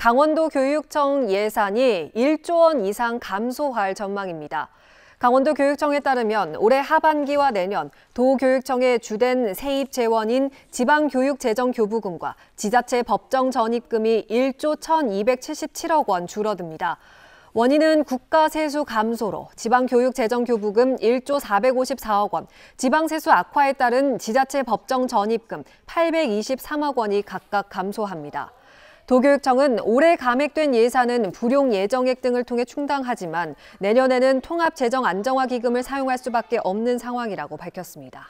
강원도 교육청 예산이 1조 원 이상 감소할 전망입니다. 강원도 교육청에 따르면 올해 하반기와 내년 도교육청의 주된 세입 재원인 지방교육재정교부금과 지자체 법정 전입금이 1조 1,277억 원 줄어듭니다. 원인은 국가세수 감소로 지방교육재정교부금 1조 454억 원, 지방세수 악화에 따른 지자체 법정 전입금 823억 원이 각각 감소합니다. 도교육청은 올해 감액된 예산은 불용 예정액 등을 통해 충당하지만 내년에는 통합재정 안정화 기금을 사용할 수밖에 없는 상황이라고 밝혔습니다.